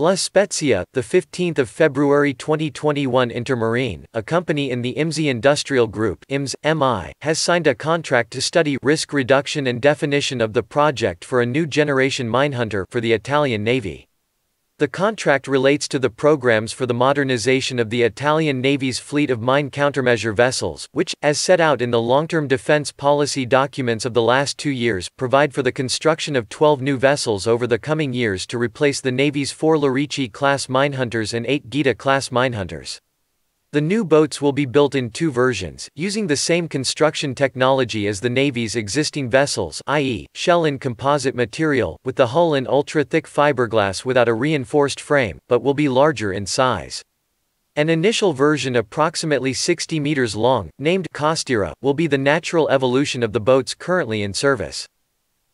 La Spezia, the 15th of February 2021 Intermarine, a company in the IMSI Industrial Group IMS, MI, has signed a contract to study risk reduction and definition of the project for a new generation minehunter for the Italian Navy. The contract relates to the programs for the modernization of the Italian Navy's fleet of mine countermeasure vessels, which, as set out in the long-term defense policy documents of the last two years, provide for the construction of 12 new vessels over the coming years to replace the Navy's four Larici-class minehunters and eight Gita-class minehunters. The new boats will be built in two versions, using the same construction technology as the Navy's existing vessels i.e., shell and composite material, with the hull in ultra-thick fiberglass without a reinforced frame, but will be larger in size. An initial version approximately 60 meters long, named Costira, will be the natural evolution of the boats currently in service.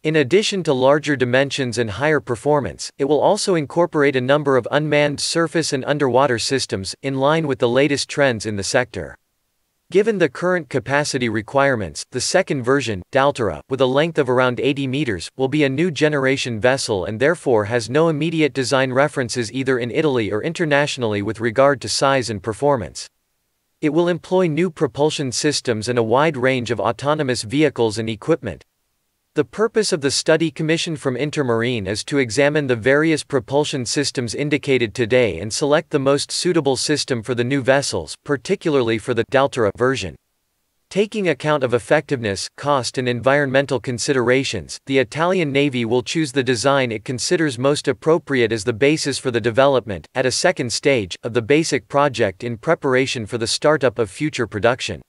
In addition to larger dimensions and higher performance, it will also incorporate a number of unmanned surface and underwater systems, in line with the latest trends in the sector. Given the current capacity requirements, the second version, Daltera, with a length of around 80 meters, will be a new generation vessel and therefore has no immediate design references either in Italy or internationally with regard to size and performance. It will employ new propulsion systems and a wide range of autonomous vehicles and equipment, the purpose of the study commissioned from Intermarine is to examine the various propulsion systems indicated today and select the most suitable system for the new vessels, particularly for the Daltera version. Taking account of effectiveness, cost and environmental considerations, the Italian Navy will choose the design it considers most appropriate as the basis for the development, at a second stage, of the basic project in preparation for the startup of future production.